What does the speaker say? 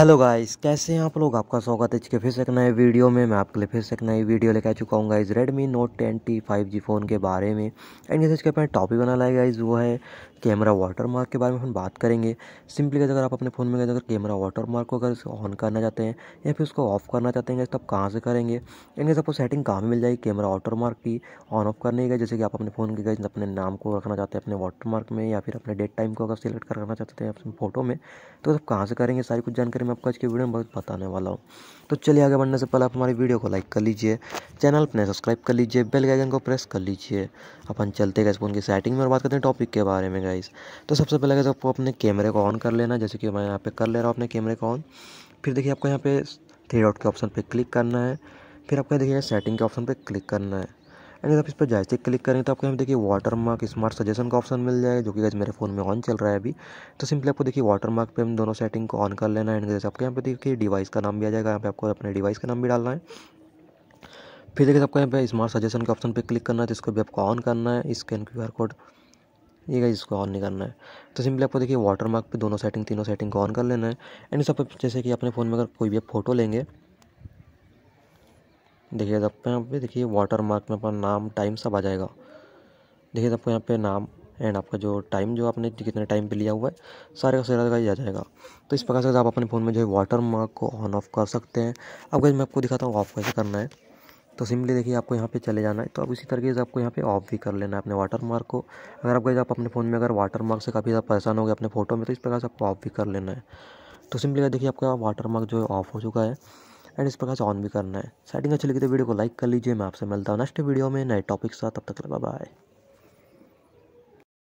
hello guys कैसे हैं आप लोग आपका स्वागत है इसके फिर से एक नए वीडियो में मैं आपके लिए फिर से एक नई वीडियो लेकर आ चुका हूँ guys Redmi Note ten T five G phone के बारे में एंड जैसे इसके अपने टॉपिक बना लाए गाइस वो है कैमरा वाटर मार्क के बारे में हम बात करेंगे सिंपली अगर आप अपने फ़ोन में अगर कैमरा वाटर मार्क को अगर ऑन करना चाहते हैं या फिर उसको ऑफ करना चाहते हैं आप कहाँ से करेंगे एंड जैसे आपको सेटिंग कहाँ मिल जाएगी कैमरा वाटर मार्क की ऑन ऑफ करने का जैसे कि आप अपने फ़ोन के गए अपने नाम को रखना चाहते हैं अपने वाटर मार्क में या फिर अपने डेट टाइम को अगर सिलेक्ट करना चाहते हैं अपने फोटो में तो सब कहाँ से करेंगे सारी कुछ जानकारी मैं आपको आज के वीडियो में बहुत बताने वाला हूँ तो चलिए आगे बढ़ने से पहले आप हमारी वीडियो को लाइक कर लीजिए चैनल अपने सब्सक्राइब कर लीजिए बेल के आइकन को प्रेस कर लीजिए अपन चलते गए फोन की सेटिंग में और बात करते हैं टॉपिक के बारे में गाइज तो सबसे पहले गए आपको अपने कैमरे को ऑन कर लेना जैसे कि मैं यहाँ पे कर ले रहा हूँ अपने कैमरे को ऑन फिर देखिए आपको यहाँ पे थ्री डॉट के ऑप्शन पर क्लिक करना है फिर आपको देखिए सेटिंग के ऑप्शन पर क्लिक करना है एंड आप इस पर जैसे क्लिक करें तो आपको यहाँ देखिए वाटर मार्क स्मार्ट सजेशन का ऑप्शन मिल जाएगा जो कि आज मेरे फ़ोन में ऑन चल रहा है अभी तो सिंपली आपको देखिए वाटर मार्क पर हम दोनों सेटिंग को ऑन कर लेना है एंड जैसे आपको यहाँ पे देखिए डिवाइस का नाम भी आ जाएगा यहाँ पे आपको अपने डिवाइस का नाम भी डालना है फिर देखिए आपको यहाँ पे स्मार्ट सजेशन के ऑप्शन पर क्लिक करना है तो इसको भी आपको ऑन करना है स्कैन क्यू आर कोड ये गाइस इसको ऑन नहीं करना है तो सिंपली आपको देखिए वाटर मार्क पर दोनों सेटिंग तीनों सेटिंग को ऑन कर लेना है एंड सब जैसे कि अपने फ़ोन में अगर कोई भी आप फोटो लेंगे देखिए सबको यहाँ पे देखिए वाटर मार्क में अपना नाम टाइम सब आ जाएगा देखिए सबको यहाँ पे नाम एंड आपका जो टाइम जो आपने कितने टाइम पे लिया हुआ है सारे का सारा ही आ जाएगा तो इस प्रकार से आप अपने फ़ोन में जो है वाटर मार्क को ऑन ऑफ कर सकते हैं अब गई मैं आपको दिखाता हूँ ऑफ कैसे करना है तो सिंपली देखिए आपको यहाँ पे चले जाना है तो अब इसी तरीके से आपको यहाँ पे ऑफ भी कर लेना है अपने वाटर मार्क को अगर आप गए आप अपने फ़ोन में अगर वाटर मार्क से काफ़ी ज़्यादा परेशान हो गया अपने फ़ोटो में तो इस प्रकार से आपको ऑफ भी कर लेना है तो सिंपली देखिए आपका वाटर मार्क जो है ऑफ हो चुका है एंड इस प्रकार से ऑन भी करना है सेटिंग अच्छी लगी तो वीडियो को लाइक कर लीजिए मैं आपसे मिलता हूँ नेक्स्ट वीडियो में नए टॉपिक साथ तब तक बाय